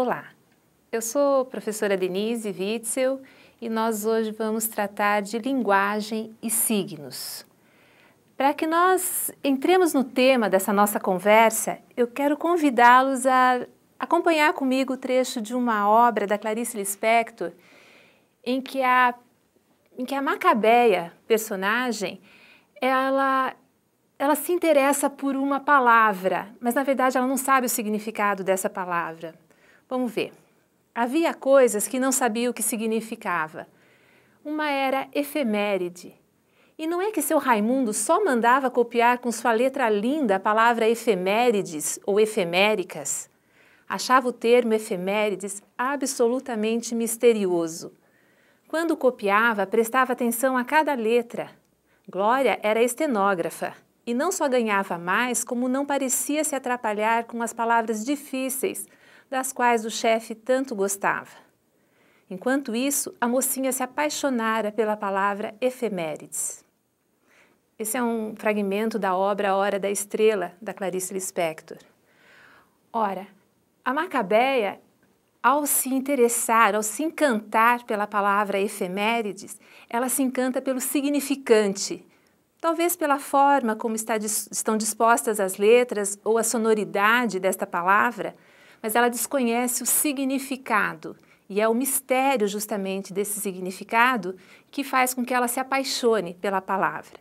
Olá, eu sou professora Denise Witzel e nós hoje vamos tratar de linguagem e signos. Para que nós entremos no tema dessa nossa conversa, eu quero convidá-los a acompanhar comigo o trecho de uma obra da Clarice Lispector em que a, em que a Macabeia, personagem, ela, ela se interessa por uma palavra, mas na verdade ela não sabe o significado dessa palavra. Vamos ver. Havia coisas que não sabia o que significava. Uma era efeméride. E não é que seu Raimundo só mandava copiar com sua letra linda a palavra efemérides ou efeméricas. Achava o termo efemérides absolutamente misterioso. Quando copiava, prestava atenção a cada letra. Glória era estenógrafa e não só ganhava mais, como não parecia se atrapalhar com as palavras difíceis das quais o chefe tanto gostava. Enquanto isso, a mocinha se apaixonara pela palavra efemérides. Esse é um fragmento da obra Hora da Estrela, da Clarice Lispector. Ora, a Macabeia, ao se interessar, ao se encantar pela palavra efemérides, ela se encanta pelo significante, talvez pela forma como está, estão dispostas as letras ou a sonoridade desta palavra, mas ela desconhece o significado. E é o mistério justamente desse significado que faz com que ela se apaixone pela palavra.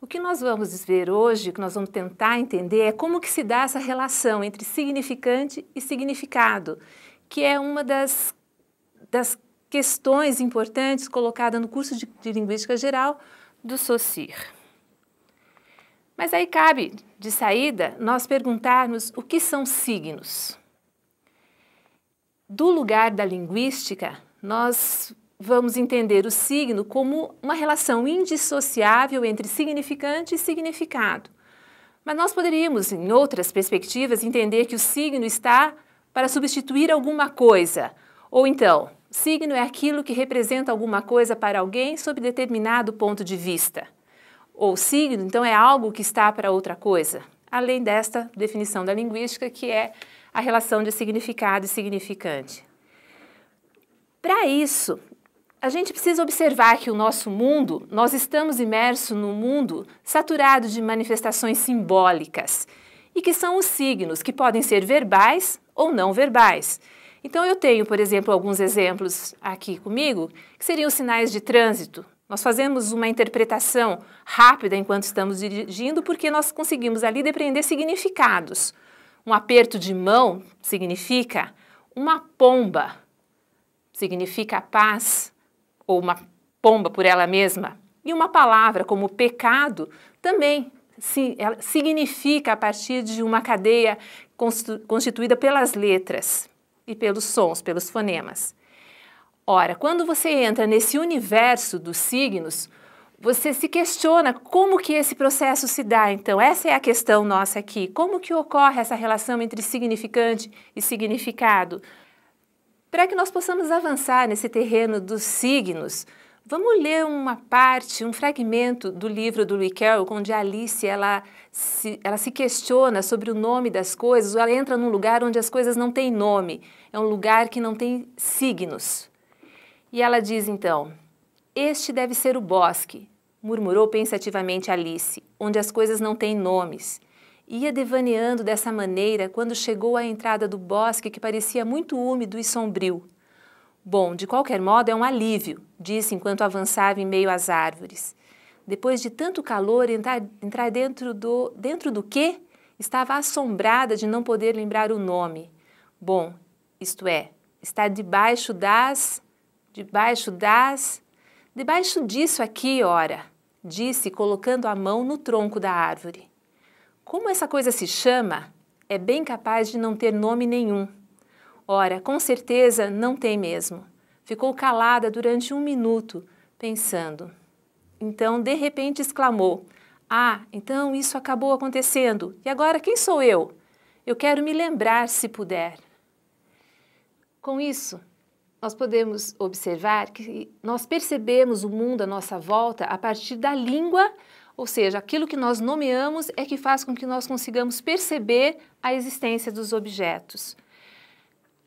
O que nós vamos ver hoje, que nós vamos tentar entender, é como que se dá essa relação entre significante e significado, que é uma das, das questões importantes colocada no curso de, de Linguística Geral do SOCIR. Mas aí cabe, de saída, nós perguntarmos o que são signos do lugar da linguística, nós vamos entender o signo como uma relação indissociável entre significante e significado. Mas nós poderíamos, em outras perspectivas, entender que o signo está para substituir alguma coisa. Ou então, signo é aquilo que representa alguma coisa para alguém sob determinado ponto de vista. Ou signo, então, é algo que está para outra coisa, além desta definição da linguística que é a relação de significado e significante. Para isso, a gente precisa observar que o nosso mundo, nós estamos imersos num mundo saturado de manifestações simbólicas e que são os signos, que podem ser verbais ou não verbais. Então, eu tenho, por exemplo, alguns exemplos aqui comigo, que seriam os sinais de trânsito. Nós fazemos uma interpretação rápida enquanto estamos dirigindo, porque nós conseguimos ali depreender significados. Um aperto de mão significa uma pomba, significa paz, ou uma pomba por ela mesma. E uma palavra como pecado também significa a partir de uma cadeia constituída pelas letras e pelos sons, pelos fonemas. Ora, quando você entra nesse universo dos signos, você se questiona como que esse processo se dá. Então, essa é a questão nossa aqui. Como que ocorre essa relação entre significante e significado? Para que nós possamos avançar nesse terreno dos signos, vamos ler uma parte, um fragmento do livro do Louis Carroll, onde a Alice ela se, ela se questiona sobre o nome das coisas, ela entra num lugar onde as coisas não têm nome, é um lugar que não tem signos. E ela diz então: este deve ser o bosque, murmurou pensativamente Alice, onde as coisas não têm nomes. Ia devaneando dessa maneira quando chegou à entrada do bosque que parecia muito úmido e sombrio. Bom, de qualquer modo é um alívio, disse enquanto avançava em meio às árvores. Depois de tanto calor, entrar, entrar dentro do. dentro do quê? Estava assombrada de não poder lembrar o nome. Bom, isto é, estar debaixo das. debaixo das. Debaixo disso aqui, ora, disse colocando a mão no tronco da árvore. Como essa coisa se chama, é bem capaz de não ter nome nenhum. Ora, com certeza não tem mesmo. Ficou calada durante um minuto, pensando. Então, de repente, exclamou: Ah, então isso acabou acontecendo. E agora quem sou eu? Eu quero me lembrar se puder. Com isso, nós podemos observar que nós percebemos o mundo à nossa volta a partir da língua, ou seja, aquilo que nós nomeamos é que faz com que nós consigamos perceber a existência dos objetos.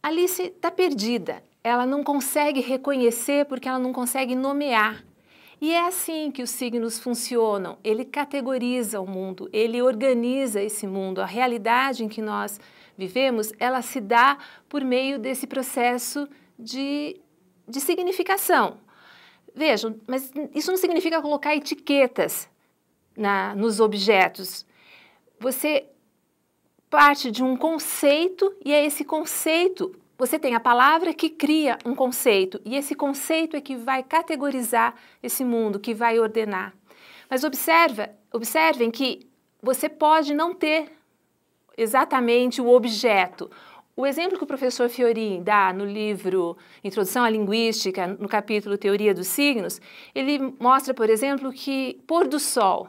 Alice está perdida, ela não consegue reconhecer porque ela não consegue nomear. E é assim que os signos funcionam. Ele categoriza o mundo, ele organiza esse mundo. A realidade em que nós vivemos, ela se dá por meio desse processo de, de significação. Vejam, mas isso não significa colocar etiquetas na, nos objetos. Você parte de um conceito e é esse conceito. Você tem a palavra que cria um conceito e esse conceito é que vai categorizar esse mundo, que vai ordenar. Mas observa, observem que você pode não ter exatamente o objeto, o exemplo que o professor Fiorin dá no livro Introdução à Linguística, no capítulo Teoria dos Signos, ele mostra, por exemplo, que pôr do sol.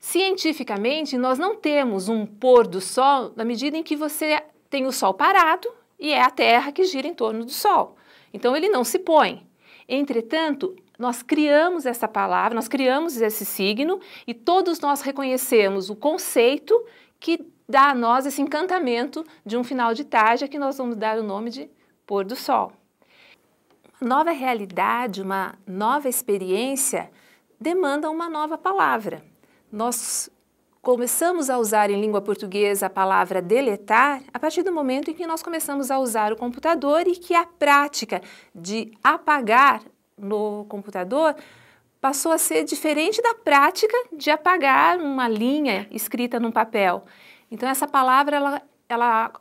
Cientificamente, nós não temos um pôr do sol na medida em que você tem o sol parado e é a Terra que gira em torno do sol. Então, ele não se põe. Entretanto, nós criamos essa palavra, nós criamos esse signo e todos nós reconhecemos o conceito que dá a nós esse encantamento de um final de tarde a que nós vamos dar o nome de pôr do sol. nova realidade, uma nova experiência demanda uma nova palavra. Nós começamos a usar em língua portuguesa a palavra deletar a partir do momento em que nós começamos a usar o computador e que a prática de apagar no computador passou a ser diferente da prática de apagar uma linha escrita num papel. Então essa palavra ela, ela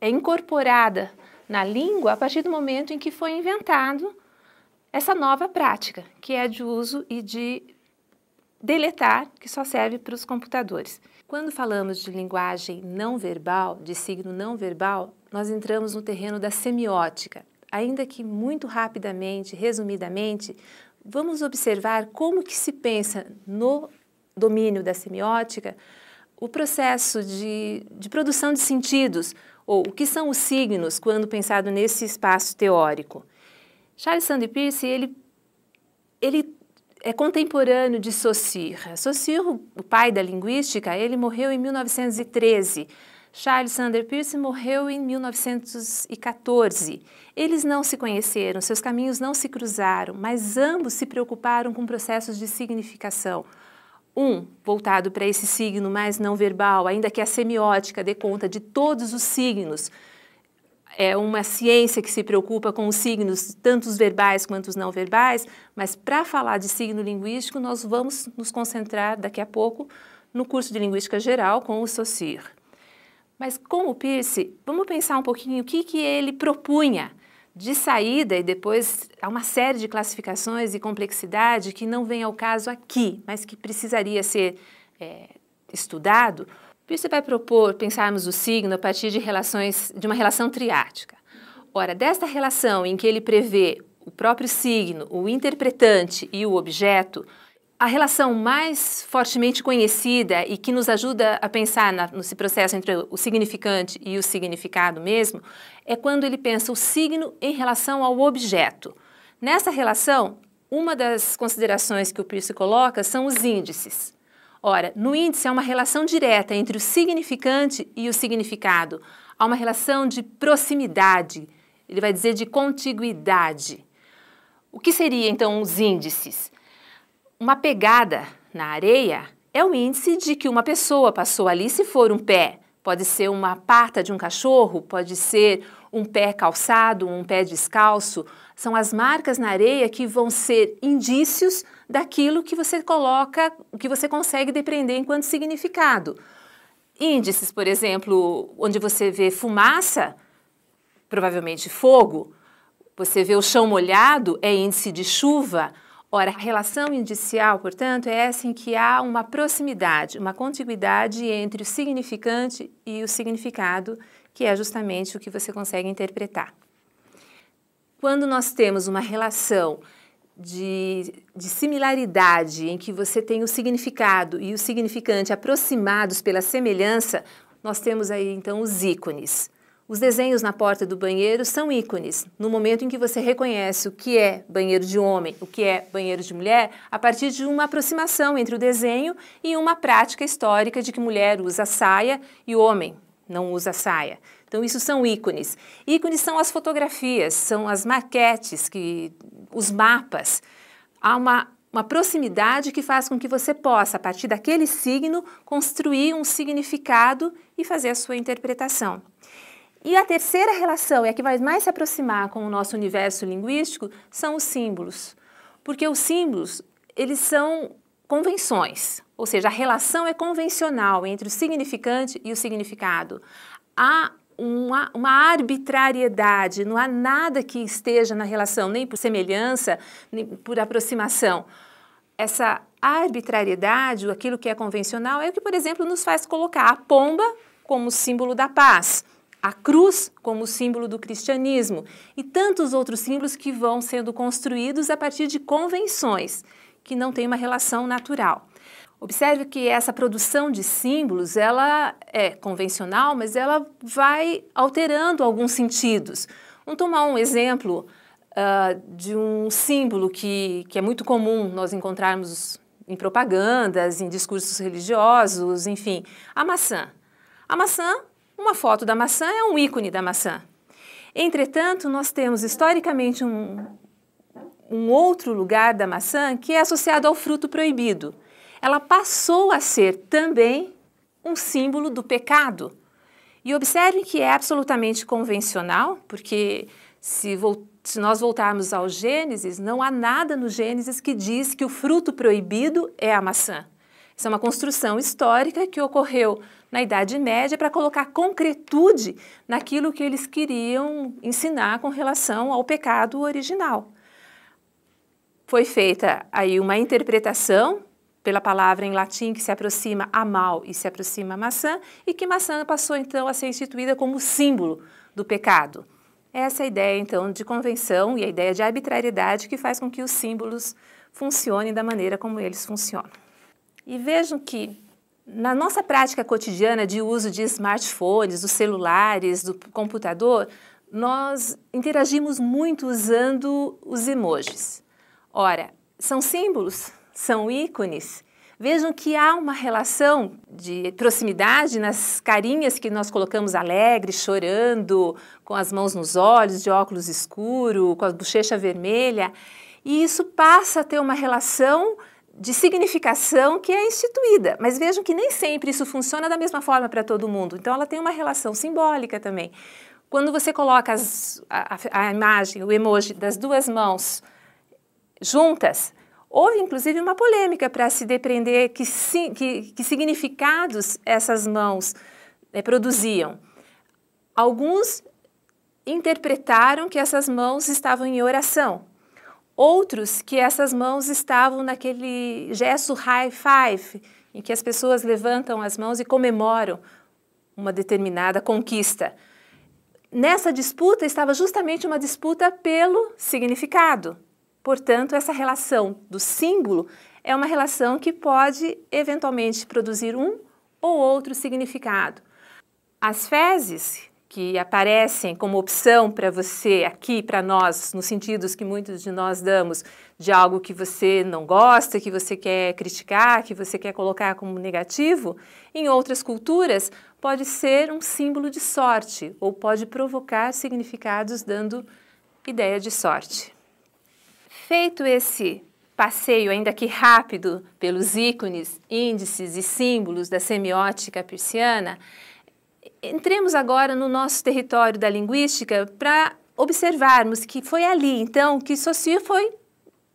é incorporada na língua a partir do momento em que foi inventado essa nova prática, que é de uso e de deletar, que só serve para os computadores. Quando falamos de linguagem não verbal, de signo não verbal, nós entramos no terreno da semiótica. Ainda que muito rapidamente, resumidamente, vamos observar como que se pensa no domínio da semiótica o processo de, de produção de sentidos, ou o que são os signos quando pensado nesse espaço teórico. Charles Sandor Peirce, ele, ele é contemporâneo de Saussure. Saussure, o pai da linguística, ele morreu em 1913. Charles Sander Peirce morreu em 1914. Eles não se conheceram, seus caminhos não se cruzaram, mas ambos se preocuparam com processos de significação, um, voltado para esse signo mais não verbal, ainda que a semiótica dê conta de todos os signos, é uma ciência que se preocupa com os signos, tanto os verbais quanto os não verbais, mas para falar de signo linguístico, nós vamos nos concentrar daqui a pouco no curso de Linguística Geral com o Saussure. Mas com o Peirce, vamos pensar um pouquinho o que, que ele propunha de saída, e depois há uma série de classificações e complexidade que não vem ao caso aqui, mas que precisaria ser é, estudado, Você vai propor pensarmos o signo a partir de relações de uma relação triática. Ora, desta relação em que ele prevê o próprio signo, o interpretante e o objeto, a relação mais fortemente conhecida e que nos ajuda a pensar nesse processo entre o significante e o significado mesmo é quando ele pensa o signo em relação ao objeto. Nessa relação, uma das considerações que o Peirce coloca são os índices. Ora, no índice há uma relação direta entre o significante e o significado. Há uma relação de proximidade, ele vai dizer de contiguidade. O que seria então os índices? Uma pegada na areia é o índice de que uma pessoa passou ali se for um pé. Pode ser uma pata de um cachorro, pode ser um pé calçado, um pé descalço. São as marcas na areia que vão ser indícios daquilo que você coloca, que você consegue depreender enquanto significado. Índices, por exemplo, onde você vê fumaça, provavelmente fogo, você vê o chão molhado, é índice de chuva. Ora, a relação indicial, portanto, é essa em que há uma proximidade, uma contiguidade entre o significante e o significado, que é justamente o que você consegue interpretar. Quando nós temos uma relação de, de, similaridade, em que você tem o significado e o significante aproximados pela semelhança, nós temos aí então os ícones. Os desenhos na porta do banheiro são ícones. No momento em que você reconhece o que é banheiro de homem, o que é banheiro de mulher, a partir de uma aproximação entre o desenho e uma prática histórica de que mulher usa saia e homem não usa saia. Então, isso são ícones. Ícones são as fotografias, são as maquetes, que, os mapas. Há uma uma proximidade que faz com que você possa, a partir daquele signo, construir um significado e fazer a sua interpretação. E a terceira relação, e a que vai mais se aproximar com o nosso universo linguístico, são os símbolos. Porque os símbolos, eles são convenções, ou seja, a relação é convencional entre o significante e o significado. Há uma, uma, arbitrariedade, não há nada que esteja na relação, nem por semelhança, nem por aproximação. Essa arbitrariedade, aquilo que é convencional, é o que, por exemplo, nos faz colocar a pomba como símbolo da paz, a cruz como símbolo do cristianismo e tantos outros símbolos que vão sendo construídos a partir de convenções que não têm uma relação natural. Observe que essa produção de símbolos, ela é convencional, mas ela vai alterando alguns sentidos. Vamos tomar um exemplo uh, de um símbolo que, que é muito comum nós encontrarmos em propagandas, em discursos religiosos, enfim, a maçã. A maçã uma foto da maçã é um ícone da maçã. Entretanto, nós temos historicamente um, um outro lugar da maçã que é associado ao fruto proibido. Ela passou a ser também um símbolo do pecado. E observem que é absolutamente convencional, porque se, se nós voltarmos ao Gênesis, não há nada no Gênesis que diz que o fruto proibido é a maçã. Isso é uma construção histórica que ocorreu na Idade Média para colocar concretude naquilo que eles queriam ensinar com relação ao pecado original. Foi feita aí uma interpretação pela palavra em latim que se aproxima a mal e se aproxima a maçã, e que maçã passou então a ser instituída como símbolo do pecado. Essa é a ideia então de convenção e a ideia de arbitrariedade que faz com que os símbolos funcionem da maneira como eles funcionam. E vejam que na nossa prática cotidiana de uso de smartphones, dos celulares, do computador, nós interagimos muito usando os emojis. Ora, são símbolos, são ícones. Vejam que há uma relação de proximidade nas carinhas que nós colocamos alegre, chorando, com as mãos nos olhos, de óculos escuro, com a bochecha vermelha. E isso passa a ter uma relação de significação que é instituída. Mas vejam que nem sempre isso funciona da mesma forma para todo mundo. Então, ela tem uma relação simbólica também. Quando você coloca as, a, a, imagem, o emoji das duas mãos juntas, houve inclusive uma polêmica para se depreender que, que, que significados essas mãos né, produziam. Alguns interpretaram que essas mãos estavam em oração, Outros que essas mãos estavam naquele gesto high five, em que as pessoas levantam as mãos e comemoram uma determinada conquista. Nessa disputa estava justamente uma disputa pelo significado. Portanto, essa relação do símbolo é uma relação que pode eventualmente produzir um ou outro significado. As fezes, que aparecem como opção para você aqui, para nós, nos sentidos que muitos de nós damos, de algo que você não gosta, que você quer criticar, que você quer colocar como negativo, em outras culturas pode ser um símbolo de sorte ou pode provocar significados dando ideia de sorte. Feito esse passeio, ainda que rápido, pelos ícones, índices e símbolos da semiótica persiana, entremos agora no nosso território da linguística para observarmos que foi ali, então, que Saussure foi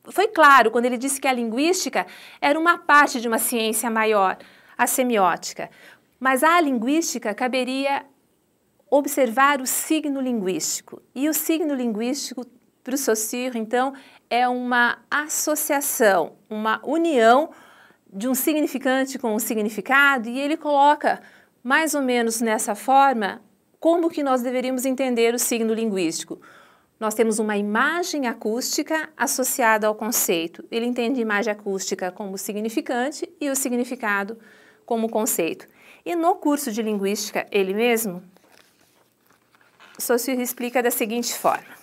foi claro quando ele disse que a linguística era uma parte de uma ciência maior, a semiótica. Mas à linguística caberia observar o signo linguístico. E o signo linguístico, para o Saussure, então, é uma associação, uma união de um significante com um significado, e ele coloca mais ou menos nessa forma, como que nós deveríamos entender o signo linguístico? Nós temos uma imagem acústica associada ao conceito. Ele entende imagem acústica como significante e o significado como conceito. E no curso de linguística, ele mesmo, só explica da seguinte forma.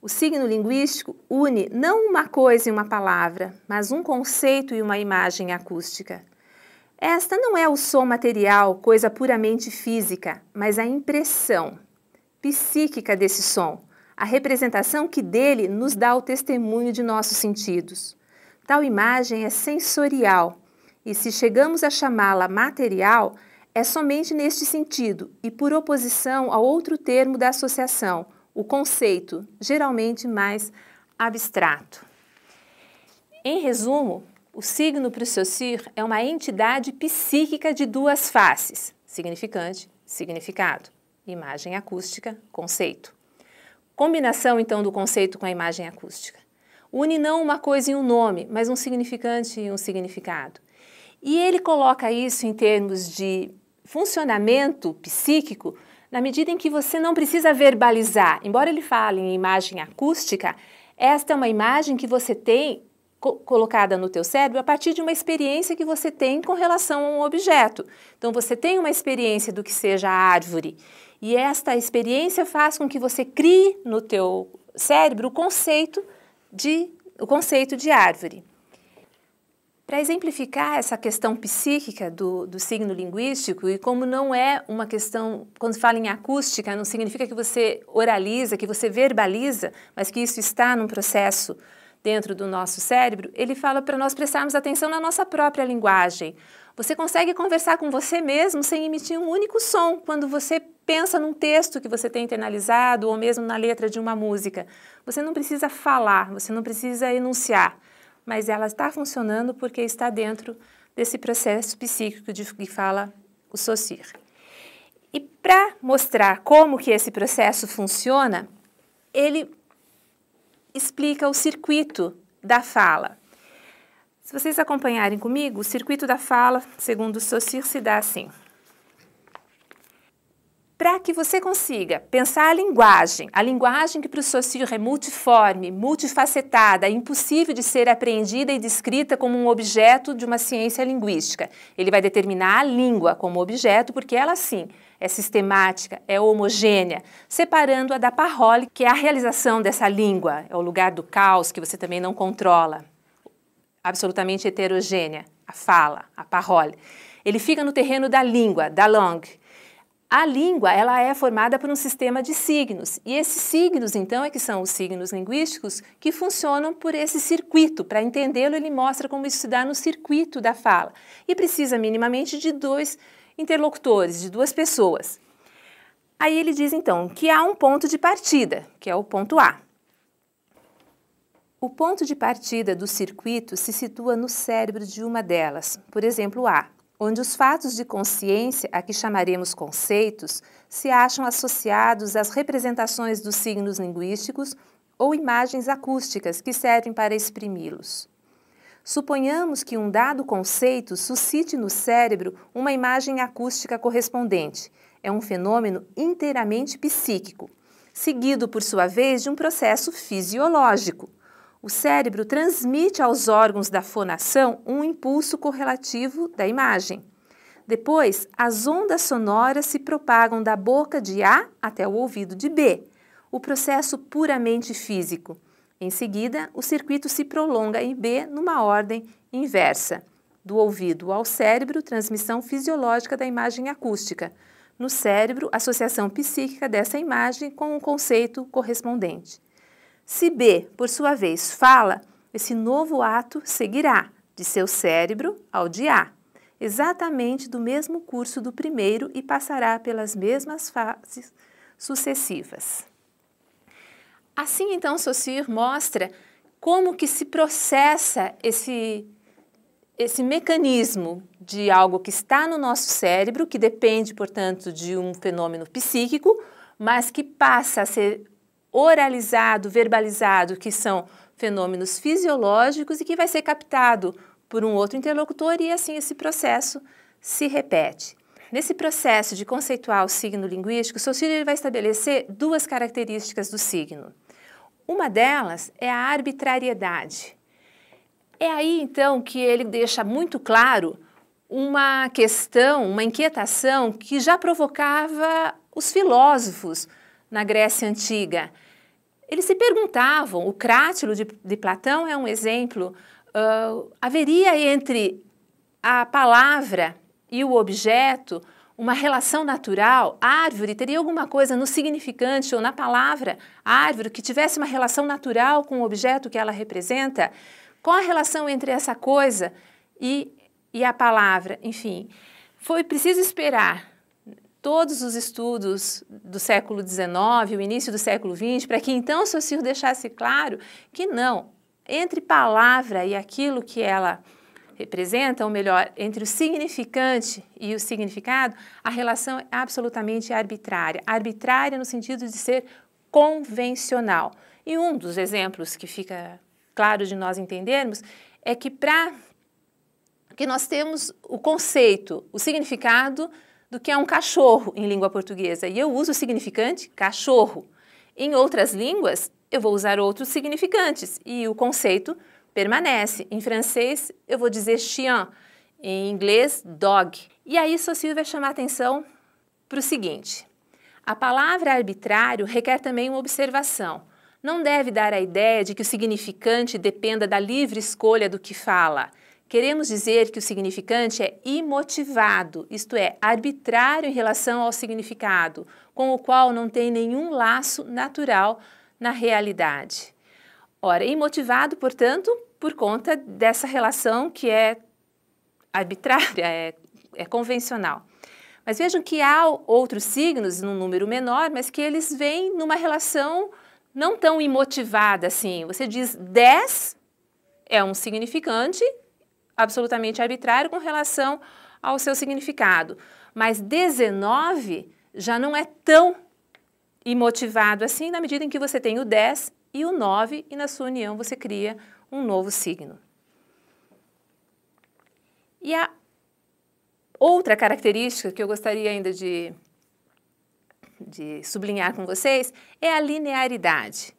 O signo linguístico une não uma coisa e uma palavra, mas um conceito e uma imagem acústica. Esta não é o som material, coisa puramente física, mas a impressão psíquica desse som, a representação que dele nos dá o testemunho de nossos sentidos. Tal imagem é sensorial e, se chegamos a chamá-la material, é somente neste sentido e por oposição ao outro termo da associação, o conceito, geralmente mais abstrato. Em resumo, o signo para o seu Sir é uma entidade psíquica de duas faces, significante, significado, imagem acústica, conceito. Combinação, então, do conceito com a imagem acústica. Une não uma coisa em um nome, mas um significante e um significado. E ele coloca isso em termos de funcionamento psíquico na medida em que você não precisa verbalizar. Embora ele fale em imagem acústica, esta é uma imagem que você tem co colocada no teu cérebro a partir de uma experiência que você tem com relação a um objeto. Então você tem uma experiência do que seja a árvore e esta experiência faz com que você crie no teu cérebro o conceito de o conceito de árvore. Para exemplificar essa questão psíquica do, do, signo linguístico e como não é uma questão, quando fala em acústica, não significa que você oraliza, que você verbaliza, mas que isso está num processo dentro do nosso cérebro, ele fala para nós prestarmos atenção na nossa própria linguagem. Você consegue conversar com você mesmo sem emitir um único som quando você pensa num texto que você tem internalizado ou mesmo na letra de uma música. Você não precisa falar, você não precisa enunciar, mas ela está funcionando porque está dentro desse processo psíquico de que fala o Saussure. E para mostrar como que esse processo funciona, ele explica o circuito da fala. Se vocês acompanharem comigo, o circuito da fala, segundo Saussure, se dá assim. Para que você consiga pensar a linguagem, a linguagem que para o Saussure é multiforme, multifacetada, é impossível de ser apreendida e descrita como um objeto de uma ciência linguística. Ele vai determinar a língua como objeto, porque ela sim é sistemática, é homogênea, separando-a da parrole, que é a realização dessa língua, é o lugar do caos que você também não controla, absolutamente heterogênea, a fala, a parrole. Ele fica no terreno da língua, da langue. A língua ela é formada por um sistema de signos e esses signos então é que são os signos linguísticos que funcionam por esse circuito. Para entendê-lo ele mostra como isso se dá no circuito da fala e precisa minimamente de dois interlocutores de duas pessoas. Aí ele diz então que há um ponto de partida, que é o ponto A. O ponto de partida do circuito se situa no cérebro de uma delas, por exemplo, A, onde os fatos de consciência, a que chamaremos conceitos, se acham associados às representações dos signos linguísticos ou imagens acústicas que servem para exprimi-los. Suponhamos que um dado conceito suscite no cérebro uma imagem acústica correspondente. É um fenômeno inteiramente psíquico, seguido, por sua vez, de um processo fisiológico. O cérebro transmite aos órgãos da fonação um impulso correlativo da imagem. Depois, as ondas sonoras se propagam da boca de A até o ouvido de B. O processo puramente físico. Em seguida, o circuito se prolonga em B numa ordem inversa. Do ouvido ao cérebro, transmissão fisiológica da imagem acústica. No cérebro, associação psíquica dessa imagem com o um conceito correspondente. Se B, por sua vez, fala, esse novo ato seguirá de seu cérebro ao de A, exatamente do mesmo curso do primeiro e passará pelas mesmas fases sucessivas. Assim, então, Saussure mostra como que se processa esse, esse mecanismo de algo que está no nosso cérebro, que depende, portanto, de um fenômeno psíquico, mas que passa a ser oralizado, verbalizado, que são fenômenos fisiológicos e que vai ser captado por um outro interlocutor e assim esse processo se repete. Nesse processo de conceituar o signo linguístico, Saussure vai estabelecer duas características do signo. Uma delas é a arbitrariedade. É aí então que ele deixa muito claro uma questão, uma inquietação que já provocava os filósofos na Grécia Antiga. Eles se perguntavam, o Crátilo de, de Platão é um exemplo, uh, haveria entre a palavra e o objeto uma relação natural, árvore teria alguma coisa no significante ou na palavra árvore que tivesse uma relação natural com o objeto que ela representa? Qual a relação entre essa coisa e, e a palavra? Enfim, foi preciso esperar todos os estudos do século XIX, o início do século XX, para que então Saussure deixasse claro que não, entre palavra e aquilo que ela Representa ou melhor, entre o significante e o significado, a relação é absolutamente arbitrária. Arbitrária no sentido de ser convencional. E um dos exemplos que fica claro de nós entendermos é que para que nós temos o conceito, o significado do que é um cachorro em língua portuguesa. E eu uso o significante cachorro. Em outras línguas, eu vou usar outros significantes e o conceito permanece. Em francês, eu vou dizer chien, em inglês, dog. E aí, Socil vai chamar atenção para o seguinte: a palavra arbitrário requer também uma observação. Não deve dar a ideia de que o significante dependa da livre escolha do que fala. Queremos dizer que o significante é imotivado, isto é, arbitrário em relação ao significado, com o qual não tem nenhum laço natural na realidade. Ora, imotivado, portanto, por conta dessa relação que é arbitrária, é, é convencional. Mas vejam que há outros signos, num número menor, mas que eles vêm numa relação não tão imotivada assim. Você diz 10 é um significante absolutamente arbitrário com relação ao seu significado, mas 19 já não é tão imotivado assim na medida em que você tem o 10 e o 9, e na sua união você cria um novo signo. E a outra característica que eu gostaria ainda de, de sublinhar com vocês é a linearidade.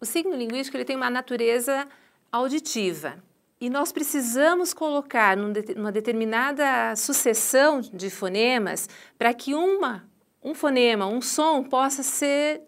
O signo linguístico ele tem uma natureza auditiva e nós precisamos colocar numa determinada sucessão de fonemas para que uma, um fonema, um som possa ser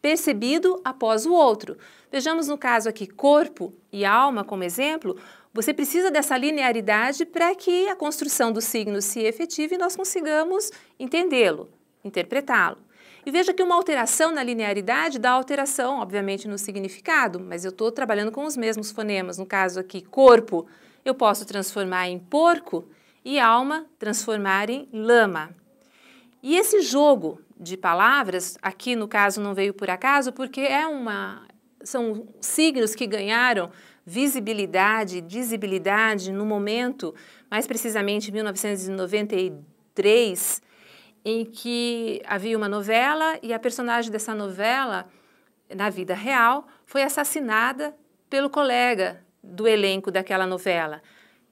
percebido após o outro. Vejamos no caso aqui corpo e alma como exemplo, você precisa dessa linearidade para que a construção do signo se efetive e nós consigamos entendê-lo, interpretá-lo. E veja que uma alteração na linearidade dá alteração, obviamente, no significado, mas eu estou trabalhando com os mesmos fonemas. No caso aqui, corpo, eu posso transformar em porco e alma transformar em lama. E esse jogo de palavras, aqui no caso não veio por acaso, porque é uma, são signos que ganharam visibilidade, visibilidade no momento, mais precisamente 1993, em que havia uma novela e a personagem dessa novela, na vida real, foi assassinada pelo colega do elenco daquela novela.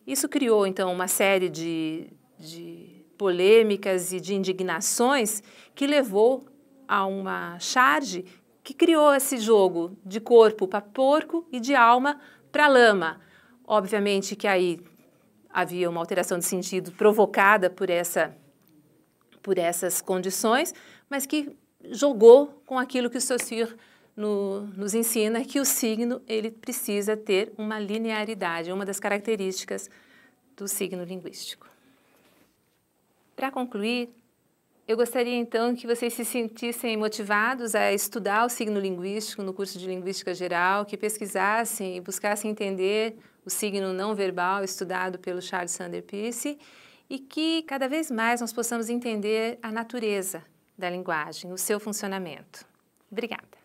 Isso criou, então, uma série de, de polêmicas e de indignações que levou a uma charge que criou esse jogo de corpo para porco e de alma para lama. Obviamente que aí havia uma alteração de sentido provocada por essa por essas condições, mas que jogou com aquilo que o Saussure no, nos ensina que o signo ele precisa ter uma linearidade, uma das características do signo linguístico. Para concluir, eu gostaria então que vocês se sentissem motivados a estudar o signo linguístico no curso de Linguística Geral, que pesquisassem e buscassem entender o signo não verbal estudado pelo Charles Sander Peirce e que cada vez mais nós possamos entender a natureza da linguagem, o seu funcionamento. Obrigada.